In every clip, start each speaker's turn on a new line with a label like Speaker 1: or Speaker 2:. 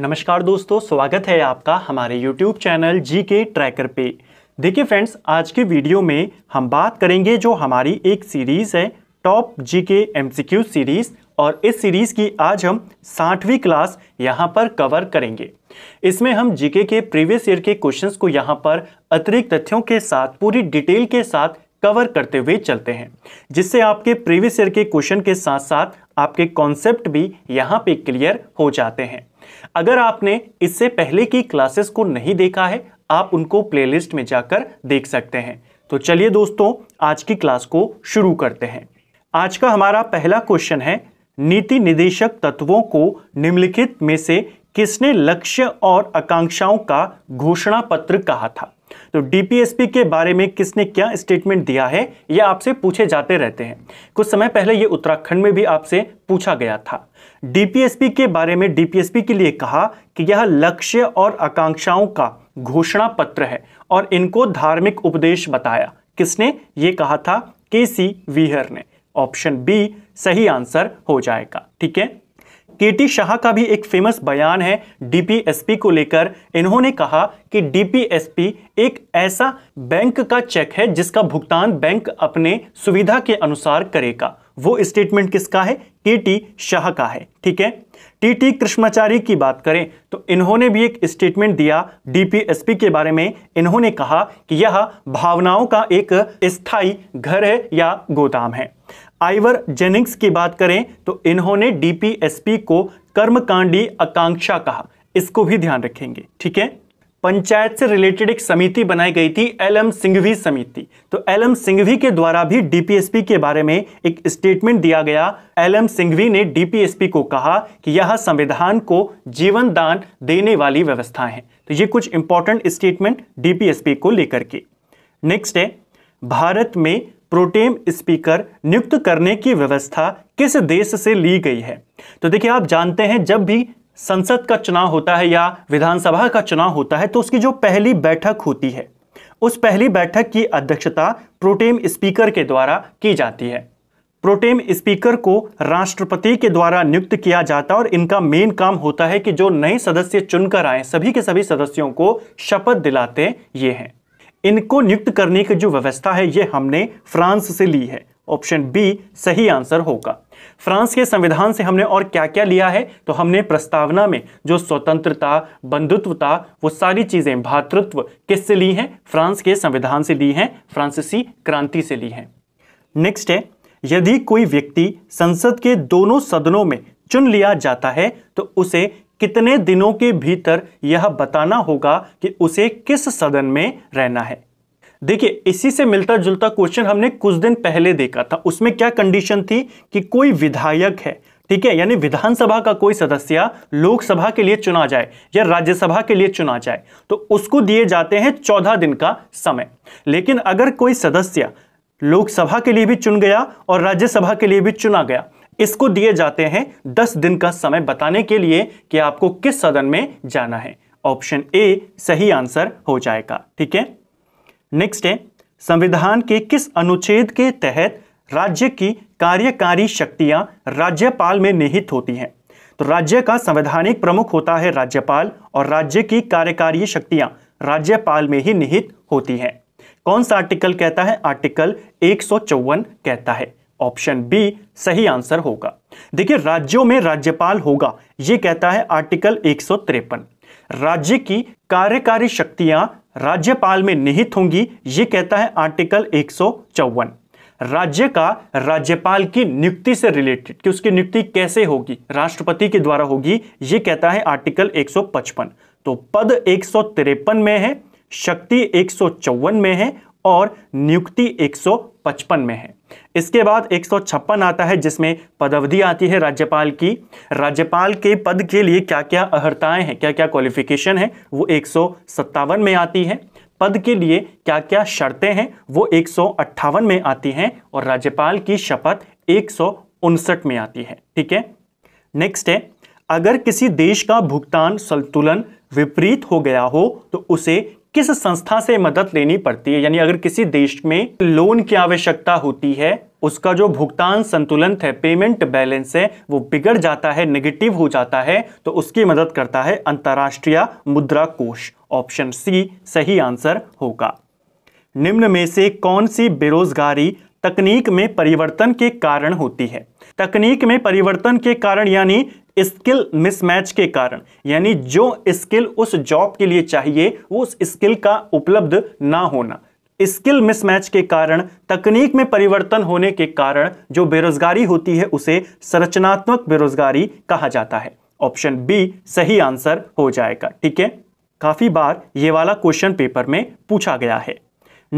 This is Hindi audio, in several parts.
Speaker 1: नमस्कार दोस्तों स्वागत है आपका हमारे YouTube चैनल जी के ट्रैकर पे देखिए फ्रेंड्स आज के वीडियो में हम बात करेंगे जो हमारी एक सीरीज़ है टॉप जी के एम सीरीज़ और इस सीरीज़ की आज हम साठवीं क्लास यहाँ पर कवर करेंगे इसमें हम जीके के प्रीवियस ईयर के क्वेश्चंस को यहाँ पर अतिरिक्त तथ्यों के साथ पूरी डिटेल के साथ कवर करते हुए चलते हैं जिससे आपके प्रीवियस ईयर के क्वेश्चन के साथ साथ आपके कॉन्सेप्ट भी यहाँ पे क्लियर हो जाते हैं अगर आपने इससे पहले की क्लासेस को नहीं देखा है आप उनको प्लेलिस्ट में जाकर देख सकते हैं तो चलिए दोस्तों आज की क्लास को शुरू करते हैं आज का हमारा पहला क्वेश्चन है नीति निदेशक तत्वों को निम्नलिखित में से किसने लक्ष्य और आकांक्षाओं का घोषणा पत्र कहा था तो डीपीएसपी के बारे में किसने क्या स्टेटमेंट दिया है यह आपसे पूछे जाते रहते हैं कुछ समय पहले यह उत्तराखंड में भी आपसे पूछा गया था डीपीएसपी के बारे में डीपीएसपी के लिए कहा कि यह लक्ष्य और आकांक्षाओं का घोषणा पत्र है और इनको धार्मिक उपदेश बताया किसने ये कहा था के सी वीहर ने ऑप्शन बी सही आंसर हो जाएगा ठीक है केटी शाह का भी एक फेमस बयान है डीपीएसपी को लेकर इन्होंने कहा कि डीपीएसपी एक ऐसा बैंक का चेक है जिसका भुगतान बैंक अपने सुविधा के अनुसार करेगा वो स्टेटमेंट किसका है टीटी टी शाह का है ठीक है टी टी कृष्णाचारी की बात करें तो इन्होंने भी एक स्टेटमेंट दिया डीपीएसपी के बारे में इन्होंने कहा कि यह भावनाओं का एक स्थायी घर है या गोदाम है आइवर जेनिंग्स की बात करें तो इन्होंने डीपीएसपी को कर्मकांडी आकांक्षा कहा इसको भी ध्यान रखेंगे ठीक है पंचायत से रिलेटेड एक समिति बनाई गई थी एल एम सिंघवी समिति तो एल एम सिंघवी के द्वारा भी डीपीएसपी के बारे में एक स्टेटमेंट दिया गया एल एम सिंघवी ने डीपीएसपी को कहा कि यह संविधान को जीवन दान देने वाली व्यवस्था है तो ये कुछ इंपॉर्टेंट स्टेटमेंट डीपीएसपी को लेकर के नेक्स्ट है भारत में प्रोटेम स्पीकर नियुक्त करने की व्यवस्था किस देश से ली गई है तो देखिए आप जानते हैं जब भी संसद का चुनाव होता है या विधानसभा का चुनाव होता है तो उसकी जो पहली बैठक होती है उस पहली बैठक की अध्यक्षता प्रोटेम स्पीकर के द्वारा की जाती है प्रोटेम स्पीकर को राष्ट्रपति के द्वारा नियुक्त किया जाता है और इनका मेन काम होता है कि जो नए सदस्य चुनकर आए सभी के सभी सदस्यों को शपथ दिलाते ये हैं इनको नियुक्त करने की जो व्यवस्था है ये हमने फ्रांस से ली है ऑप्शन बी सही आंसर होगा फ्रांस के संविधान से हमने और क्या क्या लिया है तो हमने प्रस्तावना में जो स्वतंत्रता बंधुत्वता वो सारी चीज़ें भातृत्व किससे ली हैं फ्रांस के संविधान से ली हैं फ्रांसीसी क्रांति से ली हैं नेक्स्ट है यदि कोई व्यक्ति संसद के दोनों सदनों में चुन लिया जाता है तो उसे कितने दिनों के भीतर यह बताना होगा कि उसे किस सदन में रहना है देखिए इसी से मिलता जुलता क्वेश्चन हमने कुछ दिन पहले देखा था उसमें क्या कंडीशन थी कि कोई विधायक है ठीक है यानी विधानसभा का कोई सदस्य लोकसभा के लिए चुना जाए या राज्यसभा के लिए चुना जाए तो उसको दिए जाते हैं चौदह दिन का समय लेकिन अगर कोई सदस्य लोकसभा के लिए भी चुन गया और राज्यसभा के लिए भी चुना गया इसको दिए जाते हैं दस दिन का समय बताने के लिए कि आपको किस सदन में जाना है ऑप्शन ए सही आंसर हो जाएगा ठीक है नेक्स्ट है संविधान के किस अनुच्छेद के तहत राज्य की कार्यकारी शक्तियां राज्यपाल में निहित होती हैं तो राज्य का संवैधानिक प्रमुख होता है राज्यपाल और राज्य की कार्यकारी शक्तियां राज्यपाल में ही निहित होती हैं कौन सा आर्टिकल कहता है आर्टिकल एक कहता है ऑप्शन बी सही आंसर होगा देखिए राज्यों में राज्यपाल होगा यह कहता है आर्टिकल एक राज्य की कार्यकारी शक्तियां राज्यपाल में निहित होंगी ये कहता है आर्टिकल एक राज्य का राज्यपाल की नियुक्ति से रिलेटेड कि उसकी नियुक्ति कैसे होगी राष्ट्रपति के द्वारा होगी ये कहता है आर्टिकल 155 तो पद एक में है शक्ति एक में है और नियुक्ति 155 में है इसके बाद एक आता है जिसमें पदवधि आती है राज्यपाल की राज्यपाल के पद के लिए क्या क्या अहर्ताएं हैं क्या क्या क्वालिफिकेशन है वो एक में आती है पद के लिए क्या क्या शर्तें हैं वो एक में आती हैं और राज्यपाल की शपथ एक में आती है ठीक है नेक्स्ट है अगर किसी देश का भुगतान संतुलन विपरीत हो गया हो तो उसे किस संस्था से मदद लेनी पड़ती है यानी अगर किसी देश में लोन की आवश्यकता होती है उसका जो भुगतान संतुलन है पेमेंट बैलेंस है वो बिगड़ जाता है नेगेटिव हो जाता है तो उसकी मदद करता है अंतर्राष्ट्रीय मुद्रा कोष ऑप्शन सी सही आंसर होगा निम्न में से कौन सी बेरोजगारी तकनीक में परिवर्तन के कारण होती है तकनीक में परिवर्तन के कारण यानी स्किल मिसमैच के कारण यानी जो स्किल उस जॉब के लिए चाहिए वो उस स्किल का उपलब्ध ना होना स्किल मिसमैच के कारण तकनीक में परिवर्तन होने के कारण जो बेरोजगारी होती है उसे संरचनात्मक बेरोजगारी कहा जाता है ऑप्शन बी सही आंसर हो जाएगा ठीक है काफ़ी बार ये वाला क्वेश्चन पेपर में पूछा गया है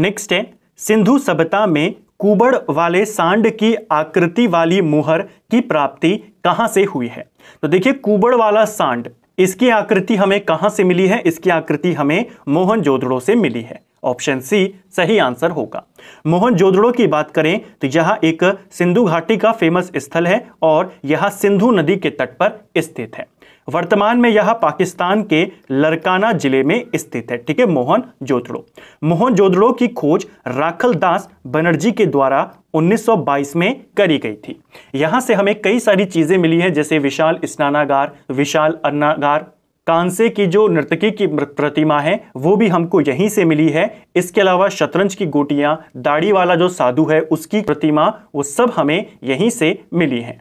Speaker 1: नेक्स्ट है सिंधु सभ्यता में कुबड़ वाले सांड की आकृति वाली मुहर की प्राप्ति कहां से हुई है तो देखिए कुबड़ वाला सांड इसकी आकृति हमें कहां से मिली है इसकी आकृति हमें मोहन जोदड़ो से मिली है ऑप्शन सी सही आंसर होगा मोहन जोदड़ो की बात करें तो यह एक सिंधु घाटी का फेमस स्थल है और यह सिंधु नदी के तट पर स्थित है वर्तमान में यह पाकिस्तान के लरकाना जिले में स्थित है ठीक है मोहन जोदड़ो मोहन जोदड़ो की खोज राखल दास बनर्जी के द्वारा 1922 में करी गई थी यहाँ से हमें कई सारी चीज़ें मिली हैं जैसे विशाल स्नानागार विशाल अन्नागार कांसे की जो नर्तकी की प्रतिमा है वो भी हमको यहीं से मिली है इसके अलावा शतरंज की गोटियां दाढ़ी वाला जो साधु है उसकी प्रतिमा वो सब हमें यहीं से मिली हैं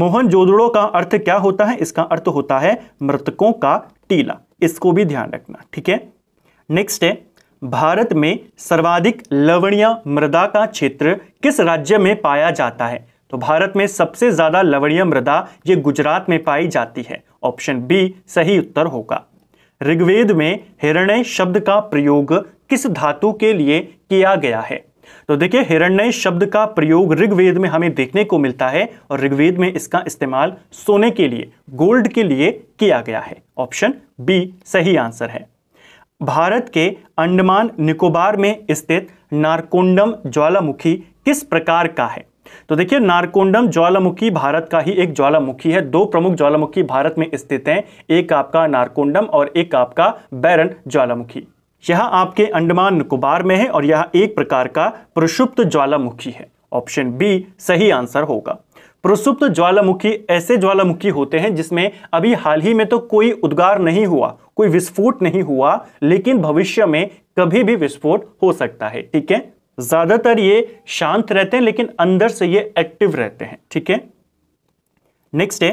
Speaker 1: मोहन जोदड़ो का अर्थ क्या होता है इसका अर्थ होता है मृतकों का टीला इसको भी ध्यान रखना ठीक है नेक्स्ट है भारत में सर्वाधिक लवणीय मृदा का क्षेत्र किस राज्य में पाया जाता है तो भारत में सबसे ज्यादा लवणीय मृदा ये गुजरात में पाई जाती है ऑप्शन बी सही उत्तर होगा ऋग्वेद में हिरणय शब्द का प्रयोग किस धातु के लिए किया गया है तो देखिए हिरण्य शब्द का प्रयोग ऋग्वेद में हमें देखने को मिलता है और ऋग्वेद में इसका इस्तेमाल सोने के लिए गोल्ड के लिए किया गया है ऑप्शन बी सही आंसर है भारत के अंडमान निकोबार में स्थित नारकोंडम ज्वालामुखी किस प्रकार का है तो देखिए नारकोंडम ज्वालामुखी भारत का ही एक ज्वालामुखी है दो प्रमुख ज्वालामुखी भारत में स्थित हैं एक आपका नारकोंडम और एक आपका बैरन ज्वालामुखी यह आपके अंडमान निकोबार में है और यह एक प्रकार का प्रसुप्त ज्वालामुखी है ऑप्शन बी सही आंसर होगा प्रसुप्त ज्वालामुखी ऐसे ज्वालामुखी होते हैं जिसमें अभी हाल ही में तो कोई उद्गार नहीं हुआ कोई विस्फोट नहीं हुआ लेकिन भविष्य में कभी भी विस्फोट हो सकता है ठीक है ज्यादातर ये शांत रहते हैं लेकिन अंदर से ये एक्टिव रहते हैं ठीक है नेक्स्ट है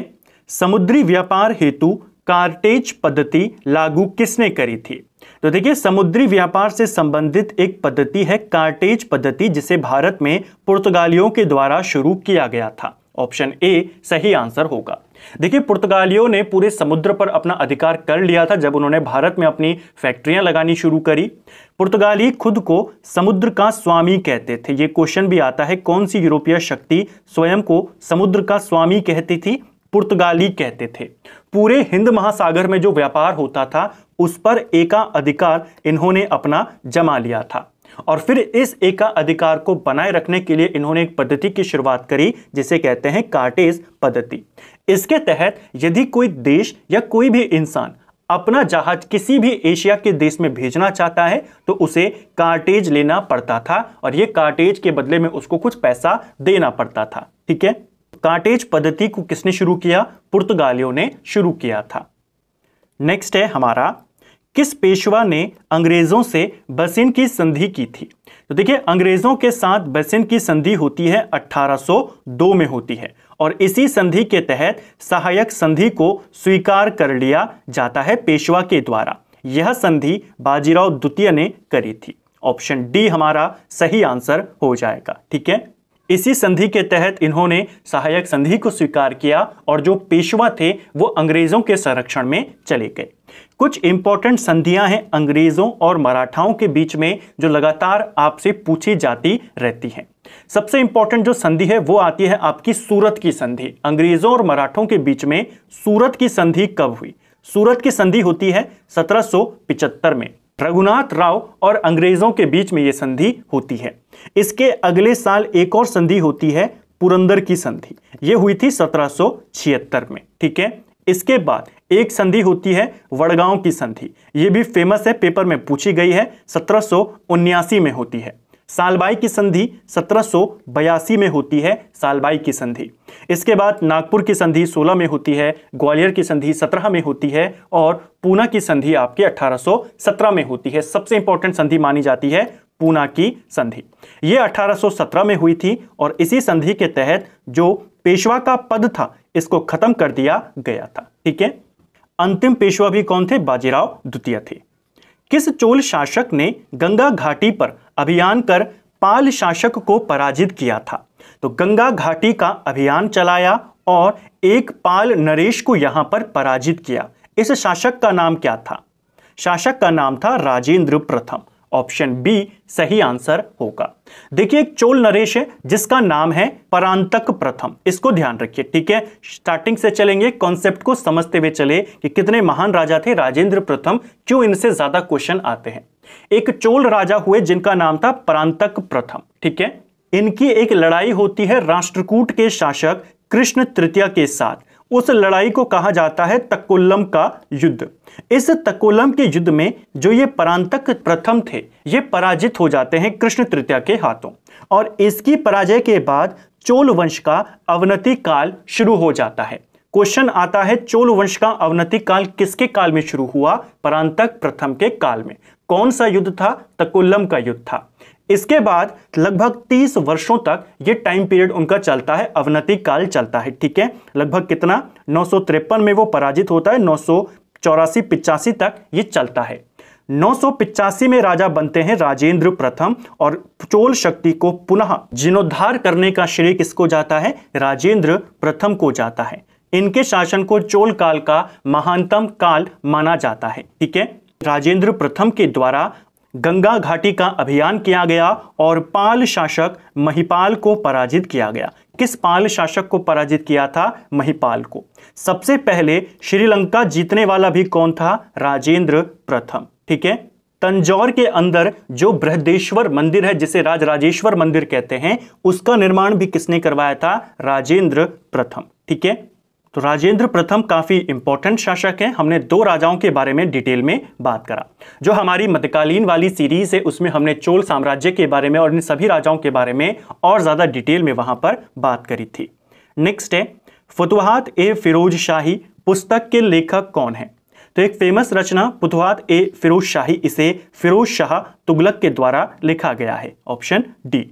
Speaker 1: समुद्री व्यापार हेतु कार्टेज पद्धति लागू किसने करी थी तो देखिए समुद्री व्यापार से संबंधित एक पद्धति है कार्टेज पद्धति जिसे भारत में पुर्तगालियों के द्वारा शुरू किया गया था ऑप्शन ए सही आंसर होगा देखिए पुर्तगालियों ने पूरे समुद्र पर अपना अधिकार कर लिया था जब उन्होंने भारत में अपनी फैक्ट्रियां लगानी शुरू करी पुर्तगाली खुद को समुद्र का स्वामी कहते थे ये क्वेश्चन भी आता है कौन सी यूरोपीय शक्ति स्वयं को समुद्र का स्वामी कहती थी पुर्तगाली कहते थे पूरे हिंद महासागर में जो व्यापार होता था उस पर एका अधिकार इन्होंने अपना जमा लिया था और फिर इस एका अधिकार को बनाए रखने के लिए इन्होंने एक पद्धति की शुरुआत करी जिसे कहते हैं कार्टेज पद्धति इसके तहत यदि कोई देश या कोई भी इंसान अपना जहाज किसी भी एशिया के देश में भेजना चाहता है तो उसे कार्टेज लेना पड़ता था और ये कार्टेज के बदले में उसको कुछ पैसा देना पड़ता था ठीक है काटेज पद्धति को किसने शुरू किया पुर्तगालियों ने शुरू किया था नेक्स्ट है हमारा किस पेशवा ने अंग्रेज़ों से बसिन की संधि की थी तो देखिए अंग्रेज़ों के साथ बसिन की संधि होती है 1802 में होती है और इसी संधि के तहत सहायक संधि को स्वीकार कर लिया जाता है पेशवा के द्वारा यह संधि बाजीराव द्वितीय ने करी थी ऑप्शन डी हमारा सही आंसर हो जाएगा ठीक है इसी संधि के तहत इन्होंने सहायक संधि को स्वीकार किया और जो पेशवा थे वो अंग्रेजों के संरक्षण में चले गए कुछ इंपॉर्टेंट संधियां हैं अंग्रेजों और मराठाओं के बीच में जो लगातार आपसे पूछी जाती रहती हैं सबसे इंपॉर्टेंट जो संधि है वो आती है आपकी सूरत की संधि अंग्रेजों और मराठों के बीच में सूरत की संधि कब हुई सूरत की संधि होती है सत्रह में रघुनाथ राव और अंग्रेजों के बीच में यह संधि होती है इसके अगले साल एक और संधि होती है पुरंदर की संधि यह हुई थी सत्रह में ठीक है इसके बाद एक संधि होती है वड़गांव की संधि यह भी फेमस है पेपर में पूछी गई है सत्रह में होती है सालबाई की संधि सत्रह में होती है सालबाई की संधि इसके बाद नागपुर की संधि 16 में होती है ग्वालियर की संधि 17 में होती है और पूना की संधि आपके 1817 में होती है सबसे इंपॉर्टेंट संधि मानी जाती है पूना की संधि ये 1817 में हुई थी और इसी संधि के तहत जो पेशवा का पद था इसको खत्म कर दिया गया था ठीक है अंतिम पेशवा भी कौन थे बाजीराव द्वितीय थे किस चोल शासक ने गंगा घाटी पर अभियान कर पाल शासक को पराजित किया था तो गंगा घाटी का अभियान चलाया और एक पाल नरेश को यहां पर पराजित किया इस शासक का नाम क्या था शासक का नाम था राजेंद्र प्रथम ऑप्शन बी सही आंसर होगा देखिए एक चोल नरेश है जिसका नाम है परांतक प्रथम इसको ध्यान रखिए ठीक है स्टार्टिंग से चलेंगे कॉन्सेप्ट को समझते हुए चले कि कितने महान राजा थे राजेंद्र प्रथम क्यों इनसे ज्यादा क्वेश्चन आते हैं एक चोल राजा हुए जिनका नाम था परांतक प्रथम ठीक है इनकी एक लड़ाई होती है राष्ट्रकूट के शासक कृष्ण तृतीय के साथ उस लड़ाई को कहा जाता है तकोलम का युद्ध इस तकोलम के युद्ध में जो ये परांतक प्रथम थे ये पराजित हो जाते हैं कृष्ण तृतीया के हाथों और इसकी पराजय के बाद चोल वंश का अवनति काल शुरू हो जाता है क्वेश्चन आता है चोल वंश का अवनति काल किसके काल में शुरू हुआ परांतक प्रथम के काल में कौन सा युद्ध था तकोलम का युद्ध था इसके बाद लगभग 30 वर्षों तक ये टाइम पीरियड उनका चलता है अवनति काल चलता है ठीक है लगभग कितना नौ में वो पराजित होता है नौ सौ तक ये चलता है नौ में राजा बनते हैं राजेंद्र प्रथम और चोल शक्ति को पुनः जीर्णोद्धार करने का श्रेय किसको जाता है राजेंद्र प्रथम को जाता है इनके शासन को चोल काल का महानतम काल माना जाता है ठीक है राजेंद्र प्रथम के द्वारा गंगा घाटी का अभियान किया गया और पाल शासक महिपाल को पराजित किया गया किस पाल शासक को पराजित किया था महिपाल को सबसे पहले श्रीलंका जीतने वाला भी कौन था राजेंद्र प्रथम ठीक है तंजौर के अंदर जो बृहदेश्वर मंदिर है जिसे राज राजेश्वर मंदिर कहते हैं उसका निर्माण भी किसने करवाया था राजेंद्र प्रथम ठीक है तो राजेंद्र प्रथम काफ़ी इंपॉर्टेंट शासक हैं हमने दो राजाओं के बारे में डिटेल में बात करा जो हमारी मध्यकालीन वाली सीरीज़ है उसमें हमने चोल साम्राज्य के बारे में और इन सभी राजाओं के बारे में और ज़्यादा डिटेल में वहाँ पर बात करी थी नेक्स्ट है फतवाहत ए फिरोज शाही पुस्तक के लेखक कौन है तो एक फेमस रचना फतवाहत ए फिरोज शाही इसे फिरोज शाह तुगलक के द्वारा लिखा गया है ऑप्शन डी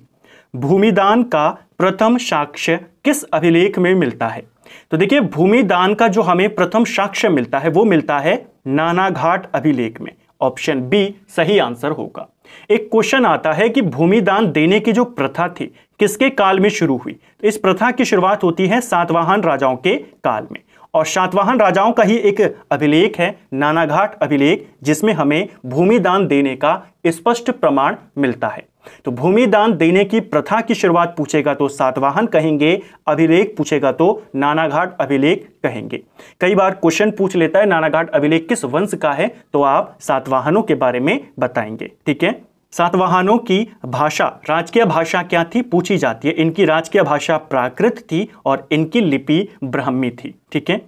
Speaker 1: भूमिदान का प्रथम साक्ष्य किस अभिलेख में मिलता है तो देखिए भूमि दान का जो हमें प्रथम साक्ष्य मिलता है वो मिलता है नानाघाट अभिलेख में ऑप्शन बी सही आंसर होगा एक क्वेश्चन आता है कि भूमि दान देने की जो प्रथा थी किसके काल में शुरू हुई तो इस प्रथा की शुरुआत होती है सातवाहन राजाओं के काल में और सातवाहन राजाओं का ही एक अभिलेख है नानाघाट अभिलेख जिसमें हमें भूमि दान देने का स्पष्ट प्रमाण मिलता है तो भूमि दान देने की प्रथा की शुरुआत पूछेगा तो सातवाहन कहेंगे अभिलेख पूछेगा तो नानाघाट अभिलेख कहेंगे कई बार क्वेश्चन पूछ लेता है नानाघाट अभिलेख किस वंश का है तो आप सातवाहनों के बारे में बताएंगे ठीक है सातवाहनों की भाषा राजकीय भाषा क्या थी पूछी जाती है इनकी राजकीय भाषा प्राकृत थी और इनकी लिपि ब्राह्मी थी ठीक है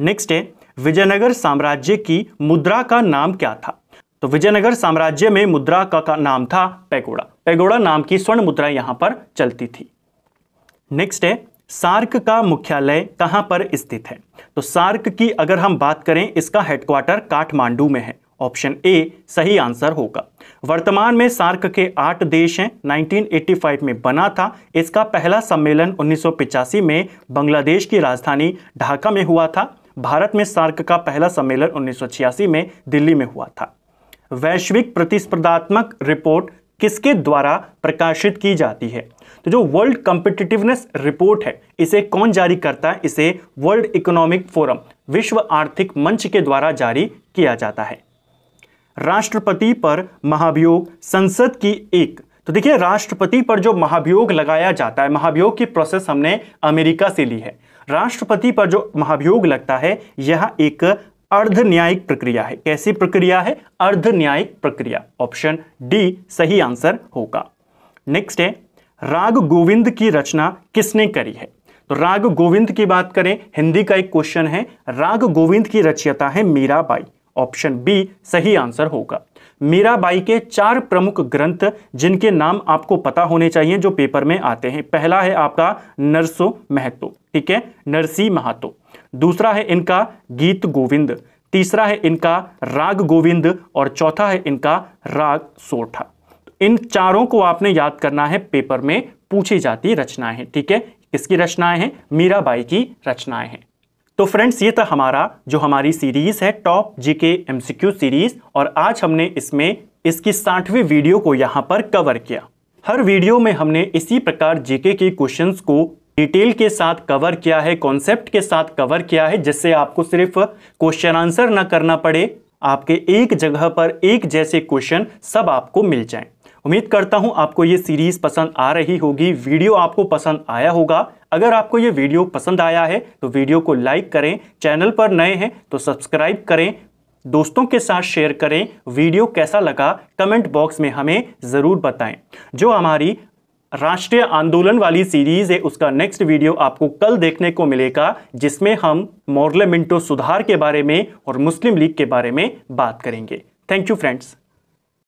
Speaker 1: नेक्स्ट है विजयनगर साम्राज्य की मुद्रा का नाम क्या था तो विजयनगर साम्राज्य में मुद्रा का, का नाम था पैगोड़ा पैगोड़ा नाम की स्वर्ण मुद्रा यहां पर चलती थी नेक्स्ट है सार्क का मुख्यालय कहां पर स्थित है तो सार्क की अगर हम बात करें इसका हेडक्वार्टर काठमांडू में है ऑप्शन ए सही आंसर होगा वर्तमान में सार्क के आठ देश हैं 1985 में बना था इसका पहला सम्मेलन 1985 में बांग्लादेश की राजधानी ढाका में हुआ था भारत में सार्क का पहला सम्मेलन 1986 में दिल्ली में हुआ था वैश्विक प्रतिस्पर्धात्मक रिपोर्ट किसके द्वारा प्रकाशित की जाती है तो जो वर्ल्ड कॉम्पिटिटिवनेस रिपोर्ट है इसे कौन जारी करता है इसे वर्ल्ड इकोनॉमिक फोरम विश्व आर्थिक मंच के द्वारा जारी किया जाता है राष्ट्रपति पर महाभियोग संसद की एक तो देखिए राष्ट्रपति पर जो महाभियोग लगाया जाता है महाभियोग की प्रोसेस हमने अमेरिका से ली है राष्ट्रपति पर जो महाभियोग लगता है यह एक अर्ध न्यायिक प्रक्रिया है कैसी प्रक्रिया है अर्ध न्यायिक प्रक्रिया ऑप्शन डी सही आंसर होगा नेक्स्ट है राग गोविंद की रचना किसने करी है तो राग गोविंद की बात करें हिंदी का एक क्वेश्चन है राग गोविंद की रचयिता है मीराबाई ऑप्शन बी सही आंसर होगा मीराबाई के चार प्रमुख ग्रंथ जिनके नाम आपको पता होने चाहिए जो पेपर में आते हैं पहला है आपका नरसो महतो ठीक है नरसी महतो दूसरा है इनका गीत गोविंद तीसरा है इनका राग गोविंद और चौथा है इनका राग सोठा तो इन चारों को आपने याद करना है पेपर में पूछी जाती रचनाएं हैं ठीक है किसकी रचनाएं हैं मीराबाई की रचनाएं हैं तो फ्रेंड्स ये था हमारा जो हमारी सीरीज़ है टॉप जीके एमसीक्यू सीरीज़ और आज हमने इसमें इसकी साठवीं वीडियो को यहां पर कवर किया हर वीडियो में हमने इसी प्रकार जीके के क्वेश्चंस को डिटेल के साथ कवर किया है कॉन्सेप्ट के साथ कवर किया है जिससे आपको सिर्फ क्वेश्चन आंसर ना करना पड़े आपके एक जगह पर एक जैसे क्वेश्चन सब आपको मिल जाए उम्मीद करता हूं आपको ये सीरीज़ पसंद आ रही होगी वीडियो आपको पसंद आया होगा अगर आपको ये वीडियो पसंद आया है तो वीडियो को लाइक करें चैनल पर नए हैं तो सब्सक्राइब करें दोस्तों के साथ शेयर करें वीडियो कैसा लगा कमेंट बॉक्स में हमें ज़रूर बताएं जो हमारी राष्ट्रीय आंदोलन वाली सीरीज है उसका नेक्स्ट वीडियो आपको कल देखने को मिलेगा जिसमें हम मोर्ले मिंटो सुधार के बारे में और मुस्लिम लीग के बारे में बात करेंगे थैंक यू फ्रेंड्स